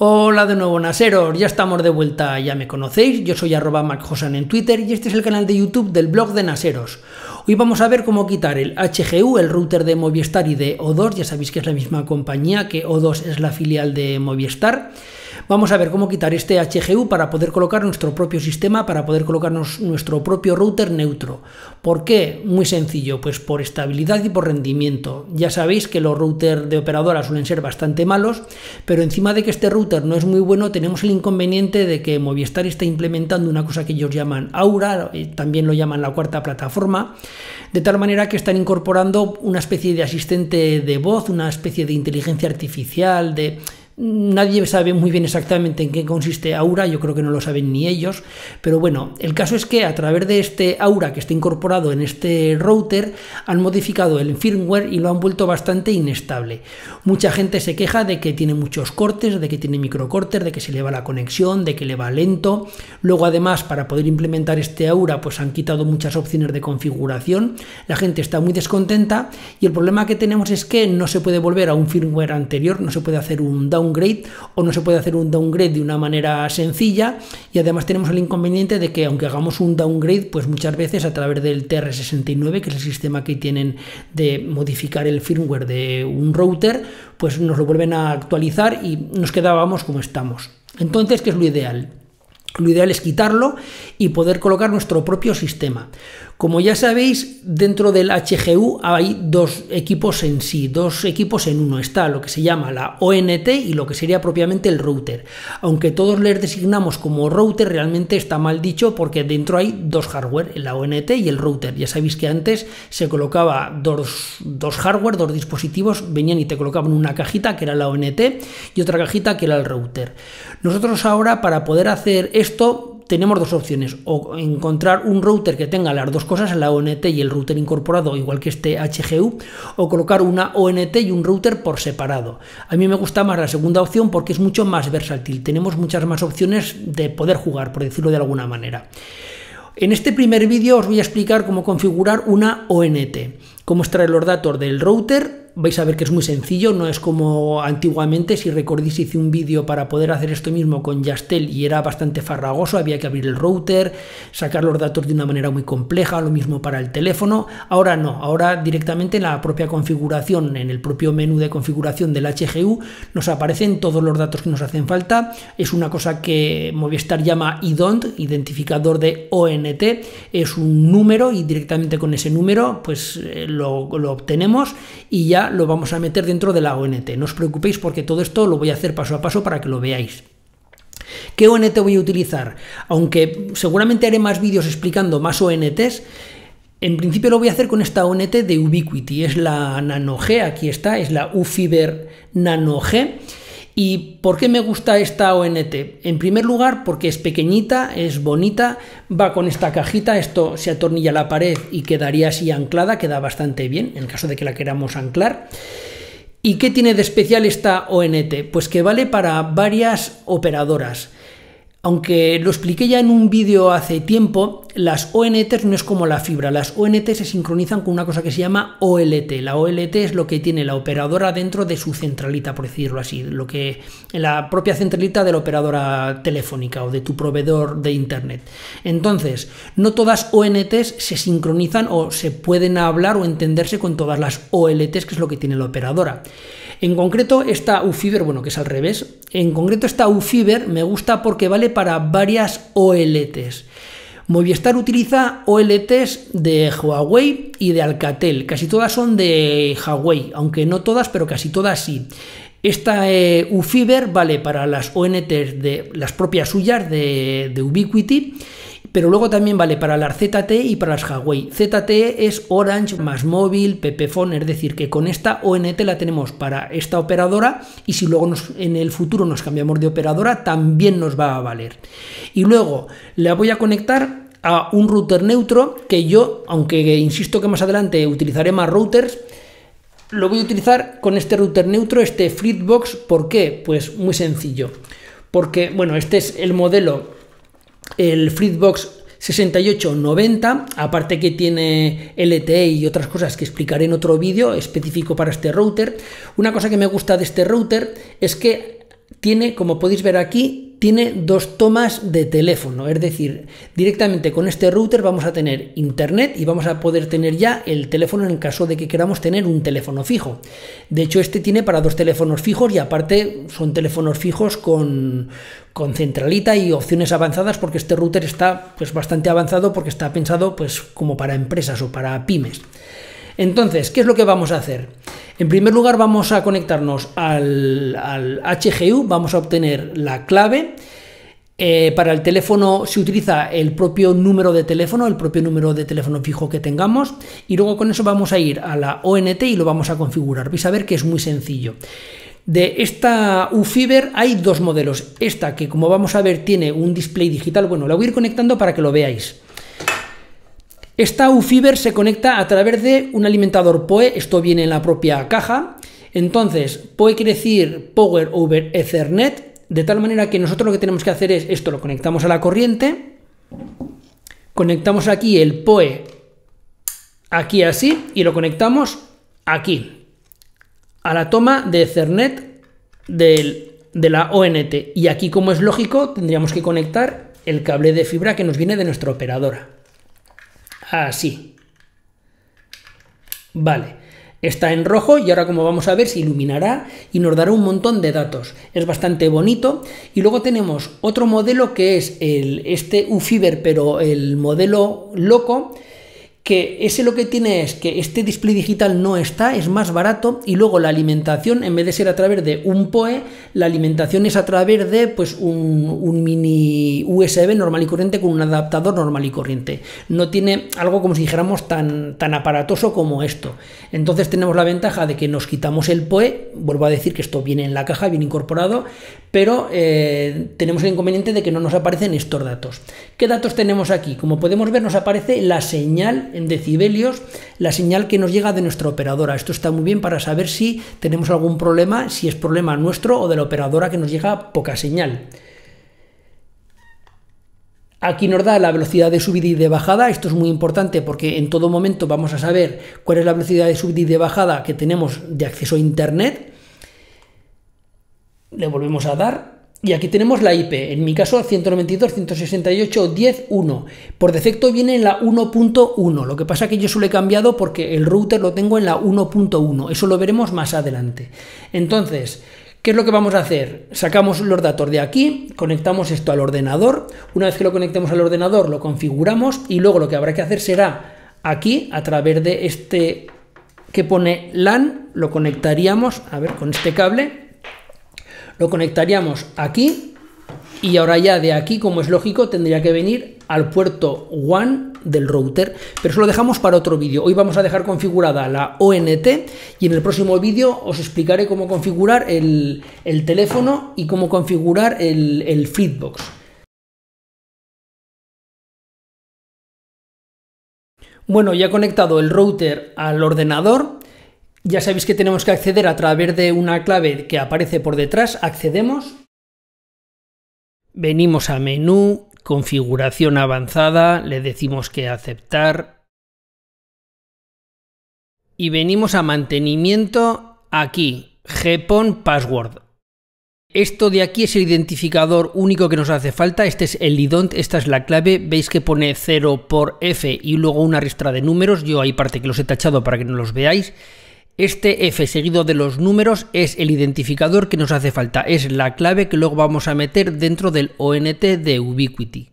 Hola de nuevo, Naseros, ya estamos de vuelta, ya me conocéis, yo soy arroba en Twitter y este es el canal de YouTube del blog de Naseros. Hoy vamos a ver cómo quitar el HGU, el router de Movistar y de O2, ya sabéis que es la misma compañía que O2 es la filial de Movistar. Vamos a ver cómo quitar este HGU para poder colocar nuestro propio sistema, para poder colocarnos nuestro propio router neutro. ¿Por qué? Muy sencillo, pues por estabilidad y por rendimiento. Ya sabéis que los routers de operadora suelen ser bastante malos, pero encima de que este router no es muy bueno, tenemos el inconveniente de que Movistar está implementando una cosa que ellos llaman Aura, eh, también lo llaman la cuarta plataforma, de tal manera que están incorporando una especie de asistente de voz, una especie de inteligencia artificial, de Nadie sabe muy bien exactamente en qué consiste Aura, yo creo que no lo saben ni ellos, pero bueno, el caso es que a través de este Aura que está incorporado en este router han modificado el firmware y lo han vuelto bastante inestable. Mucha gente se queja de que tiene muchos cortes, de que tiene microcortes, de que se le va la conexión, de que le va lento. Luego además para poder implementar este Aura pues han quitado muchas opciones de configuración. La gente está muy descontenta y el problema que tenemos es que no se puede volver a un firmware anterior, no se puede hacer un down o no se puede hacer un downgrade de una manera sencilla y además tenemos el inconveniente de que aunque hagamos un downgrade pues muchas veces a través del TR69 que es el sistema que tienen de modificar el firmware de un router pues nos lo vuelven a actualizar y nos quedábamos como estamos. Entonces, ¿qué es lo ideal? Lo ideal es quitarlo y poder colocar nuestro propio sistema. Como ya sabéis, dentro del HGU hay dos equipos en sí, dos equipos en uno. Está lo que se llama la ONT y lo que sería propiamente el router. Aunque todos les designamos como router, realmente está mal dicho porque dentro hay dos hardware, la ONT y el router. Ya sabéis que antes se colocaba dos, hardware, dos dispositivos, venían y te colocaban una cajita que era la ONT y otra cajita que era el router. Nosotros ahora para poder hacer esto tenemos dos opciones, o encontrar un router que tenga las dos cosas, la ONT y el router incorporado, igual que este HGU, o colocar una ONT y un router por separado. A mí me gusta más la segunda opción porque es mucho más versátil, tenemos muchas más opciones de poder jugar, por decirlo de alguna manera. En este primer vídeo os voy a explicar cómo configurar una ONT, cómo extraer los datos del router vais a ver que es muy sencillo, no es como antiguamente, si recordéis hice un vídeo para poder hacer esto mismo con Yastel y era bastante farragoso, había que abrir el router, sacar los datos de una manera muy compleja, lo mismo para el teléfono, ahora no, ahora directamente en la propia configuración, en el propio menú de configuración del HGU nos aparecen todos los datos que nos hacen falta, es una cosa que Movistar llama IDONT, identificador de ONT, es un número y directamente con ese número pues eh, lo obtenemos y ya lo vamos a meter dentro de la ONT. No os preocupéis porque todo esto lo voy a hacer paso a paso para que lo veáis. ¿Qué ONT voy a utilizar? Aunque seguramente haré más vídeos explicando más ONTs, en principio lo voy a hacer con esta ONT de Ubiquiti, es la Nano G, aquí está, es la UFiber Nano G. ¿Y por qué me gusta esta ONT? En primer lugar, porque es pequeñita, es bonita, va con esta cajita, esto se atornilla a la pared y quedaría así anclada, queda bastante bien en caso de que la queramos anclar. ¿Y qué tiene de especial esta ONT? Pues que vale para varias operadoras. Aunque lo expliqué ya en un vídeo hace tiempo, las ONTs no es como la fibra, las ONT se sincronizan con una cosa que se llama OLT. La OLT es lo que tiene la operadora dentro de su centralita, por decirlo así, lo que la propia centralita de la operadora telefónica o de tu proveedor de internet. Entonces, no todas ONTs se sincronizan o se pueden hablar o entenderse con todas las OLTs, que es lo que tiene la operadora. En concreto, esta UFiber, bueno, que es al revés, en concreto esta UFiber me gusta porque vale para varias OLTs. Movistar utiliza OLTs de Huawei y de Alcatel. Casi todas son de Huawei, aunque no todas, pero casi todas sí. Esta eh, UFiber vale para las ONTs de las propias suyas de, de Ubiquiti pero luego también vale para las ZTE y para las Huawei. ZTE es Orange más móvil, Pepephone, es decir, que con esta ONT la tenemos para esta operadora y si luego en el futuro nos cambiamos de operadora también nos va a valer. Y luego la voy a conectar a un router neutro que yo, aunque insisto que más adelante utilizaré más routers, lo voy a utilizar con este router neutro, este Fleetbox, ¿Por qué? Pues muy sencillo. Porque, bueno, este es el modelo el Fritzbox 6890, aparte que tiene LTE y otras cosas que explicaré en otro vídeo específico para este router. Una cosa que me gusta de este router es que tiene, como podéis ver aquí, tiene dos tomas de teléfono, es decir, directamente con este router vamos a tener internet y vamos a poder tener ya el teléfono en caso de que queramos tener un teléfono fijo. De hecho, este tiene para dos teléfonos fijos y aparte son teléfonos fijos con, centralita y opciones avanzadas porque este router está pues, bastante avanzado porque está pensado pues, como para empresas o para pymes. Entonces, ¿qué es lo que vamos a hacer? En primer lugar, vamos a conectarnos al, HGU, vamos a obtener la clave. Eh, para el teléfono se utiliza el propio número de teléfono, el propio número de teléfono fijo que tengamos y luego con eso vamos a ir a la ONT y lo vamos a configurar. Vais a ver que es muy sencillo. De esta UFiber hay dos modelos. Esta que como vamos a ver tiene un display digital, bueno, la voy a ir conectando para que lo veáis. Esta UFiber se conecta a través de un alimentador PoE, esto viene en la propia caja. Entonces, PoE quiere decir Power over Ethernet, de tal manera que nosotros lo que tenemos que hacer es esto, lo conectamos a la corriente, conectamos aquí el PoE, aquí así, y lo conectamos aquí, a la toma de Ethernet de la ONT. Y aquí, como es lógico, tendríamos que conectar el cable de fibra que nos viene de nuestra operadora así. Vale, está en rojo y ahora como vamos a ver se iluminará y nos dará un montón de datos. Es bastante bonito. Y luego tenemos otro modelo que es el, este Ufiber, pero el modelo loco, que ese lo que tiene es que este display digital no está, es más barato y luego la alimentación, en vez de ser a través de un PoE, la alimentación es a través de pues un, mini USB normal y corriente con un adaptador normal y corriente. No tiene algo como si dijéramos tan, tan aparatoso como esto. Entonces tenemos la ventaja de que nos quitamos el PoE, vuelvo a decir que esto viene en la caja, viene incorporado, pero eh, tenemos el inconveniente de que no nos aparecen estos datos. ¿Qué datos tenemos aquí? Como podemos ver nos aparece la señal en decibelios la señal que nos llega de nuestra operadora. Esto está muy bien para saber si tenemos algún problema, si es problema nuestro o de la operadora que nos llega poca señal. Aquí nos da la velocidad de subida y de bajada, esto es muy importante porque en todo momento vamos a saber cuál es la velocidad de subida y de bajada que tenemos de acceso a Internet. Le volvemos a dar y aquí tenemos la IP, en mi caso 192, 168, Por defecto viene en la 1.1, lo que pasa que yo solo he cambiado porque el router lo tengo en la 1.1, eso lo veremos más adelante. Entonces, ¿Qué es lo que vamos a hacer? Sacamos los datos de aquí, conectamos esto al ordenador, una vez que lo conectemos al ordenador lo configuramos y luego lo que habrá que hacer será aquí a través de este que pone LAN, lo conectaríamos, a ver, con este cable, lo conectaríamos aquí y ahora ya de aquí, como es lógico, tendría que venir al puerto one del router, pero eso lo dejamos para otro vídeo. Hoy vamos a dejar configurada la ONT y en el próximo vídeo os explicaré cómo configurar el, teléfono y cómo configurar el, el Bueno, ya he conectado el router al ordenador ya sabéis que tenemos que acceder a través de una clave que aparece por detrás. Accedemos. Venimos a menú, configuración avanzada, le decimos que aceptar. Y venimos a mantenimiento aquí, GPON Password. Esto de aquí es el identificador único que nos hace falta, este es el idont, esta es la clave, veis que pone 0 por F y luego una ristra de números, yo hay parte que los he tachado para que no los veáis. Este f seguido de los números es el identificador que nos hace falta, es la clave que luego vamos a meter dentro del ONT de Ubiquiti.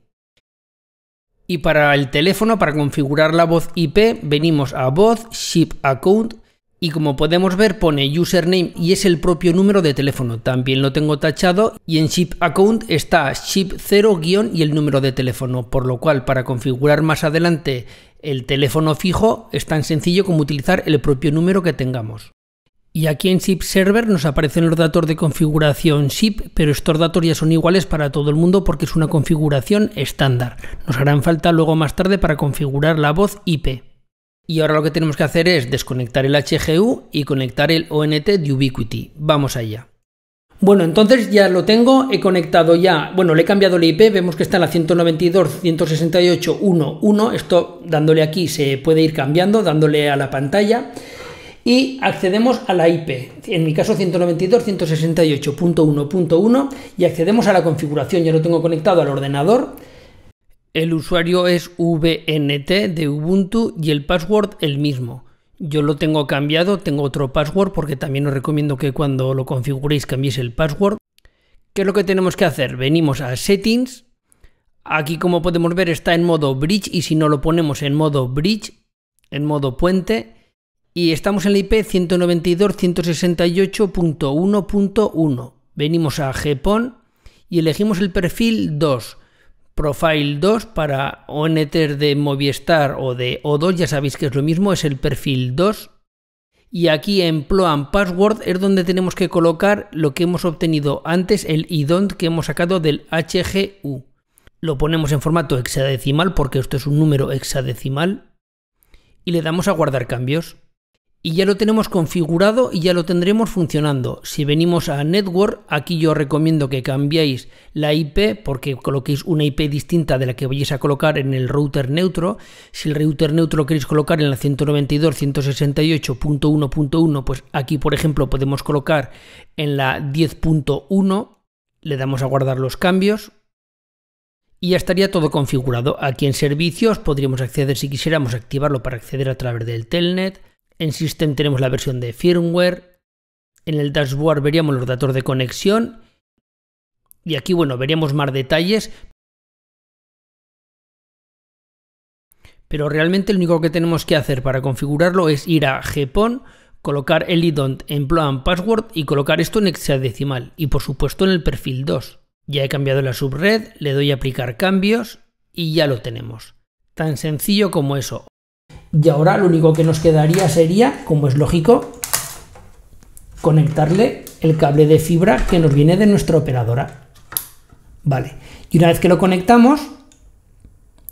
Y para el teléfono, para configurar la voz IP, venimos a voz, ship account y como podemos ver pone username y es el propio número de teléfono, también lo tengo tachado y en ship account está ship 0 y el número de teléfono, por lo cual para configurar más adelante el teléfono fijo es tan sencillo como utilizar el propio número que tengamos. Y aquí en SHIP Server nos aparecen los datos de configuración SHIP pero estos datos ya son iguales para todo el mundo porque es una configuración estándar. Nos harán falta luego más tarde para configurar la voz IP. Y ahora lo que tenemos que hacer es desconectar el HGU y conectar el ONT de Ubiquiti. Vamos allá. Bueno, entonces ya lo tengo, he conectado ya, bueno, le he cambiado la IP, vemos que está en la 192.168.1.1, esto dándole aquí se puede ir cambiando, dándole a la pantalla, y accedemos a la IP, en mi caso 192.168.1.1, y accedemos a la configuración, ya lo tengo conectado al ordenador, el usuario es VNT de Ubuntu y el password el mismo. Yo lo tengo cambiado, tengo otro password porque también os recomiendo que cuando lo configuréis cambiéis el password. ¿Qué es lo que tenemos que hacer? Venimos a Settings. Aquí como podemos ver está en modo Bridge y si no lo ponemos en modo Bridge, en modo puente, y estamos en la IP 192.168.1.1. Venimos a GPON y elegimos el perfil 2. Profile 2 para oneter de Movistar o de O2, ya sabéis que es lo mismo, es el perfil 2. Y aquí en Ploan Password es donde tenemos que colocar lo que hemos obtenido antes, el idont que hemos sacado del HGU. Lo ponemos en formato hexadecimal porque esto es un número hexadecimal. Y le damos a guardar cambios y ya lo tenemos configurado y ya lo tendremos funcionando. Si venimos a Network, aquí yo recomiendo que cambiéis la IP porque coloquéis una IP distinta de la que vayáis a colocar en el router neutro. Si el router neutro lo queréis colocar en la 192.168.1.1, pues aquí por ejemplo podemos colocar en la 10.1, le damos a guardar los cambios, y ya estaría todo configurado. Aquí en servicios podríamos acceder si quisiéramos activarlo para acceder a través del telnet, en System tenemos la versión de firmware. En el dashboard veríamos los datos de conexión. Y aquí, bueno, veríamos más detalles. Pero realmente lo único que tenemos que hacer para configurarlo es ir a GPON, colocar el idont en plan password y colocar esto en hexadecimal. Y por supuesto en el perfil 2. Ya he cambiado la subred, le doy a aplicar cambios y ya lo tenemos. Tan sencillo como eso. Y ahora lo único que nos quedaría sería, como es lógico, conectarle el cable de fibra que nos viene de nuestra operadora. Vale. Y una vez que lo conectamos,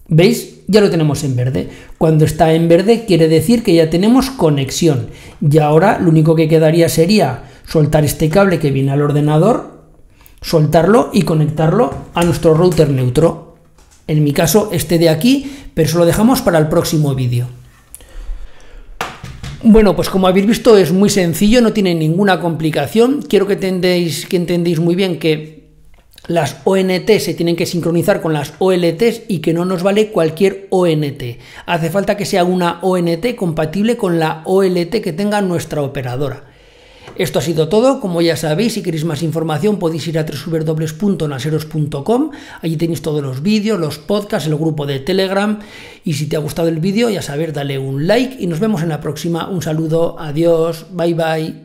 ¿veis? Ya lo tenemos en verde. Cuando está en verde quiere decir que ya tenemos conexión. Y ahora lo único que quedaría sería soltar este cable que viene al ordenador, soltarlo y conectarlo a nuestro router neutro. En mi caso, este de aquí, pero eso lo dejamos para el próximo vídeo. Bueno, pues como habéis visto es muy sencillo, no tiene ninguna complicación. Quiero que, entendáis que entendéis muy bien que las ONT se tienen que sincronizar con las OLTs y que no nos vale cualquier ONT. Hace falta que sea una ONT compatible con la OLT que tenga nuestra operadora. Esto ha sido todo, como ya sabéis, si queréis más información podéis ir a www.naseros.com, allí tenéis todos los vídeos, los podcasts, el grupo de Telegram y si te ha gustado el vídeo ya saber, dale un like y nos vemos en la próxima, un saludo, adiós, bye bye.